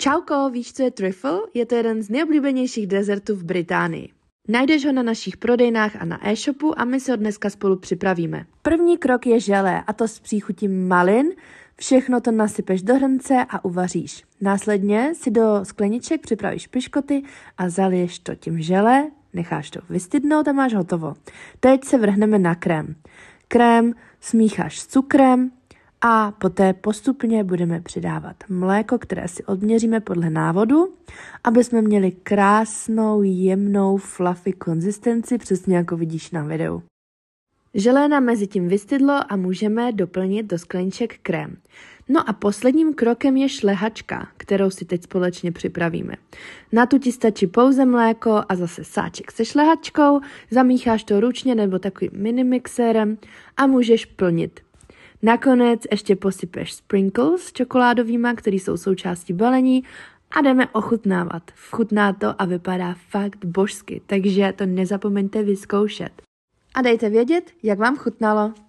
Čauko, víš, co je trifle? Je to jeden z nejoblíbenějších dezertů v Británii. Najdeš ho na našich prodejnách a na e-shopu a my se ho dneska spolu připravíme. První krok je želé, a to s příchutí malin. Všechno to nasypeš do hrnce a uvaříš. Následně si do skleniček připravíš piškoty a zaliješ to tím želé, necháš to vystydnout a máš hotovo. Teď se vrhneme na krém. Krém smícháš s cukrem, a poté postupně budeme přidávat mléko, které si odměříme podle návodu, aby jsme měli krásnou, jemnou, fluffy konzistenci, přesně jako vidíš na videu. Želé nám mezi tím vystydlo a můžeme doplnit do skleníček krém. No a posledním krokem je šlehačka, kterou si teď společně připravíme. Na tu ti stačí pouze mléko a zase sáček se šlehačkou, zamícháš to ručně nebo takovým minimixérem a můžeš plnit Nakonec ještě posypeš sprinkles čokoládovýma, které jsou součástí balení a jdeme ochutnávat. Vchutná to a vypadá fakt božsky, takže to nezapomeňte vyzkoušet. A dejte vědět, jak vám chutnalo.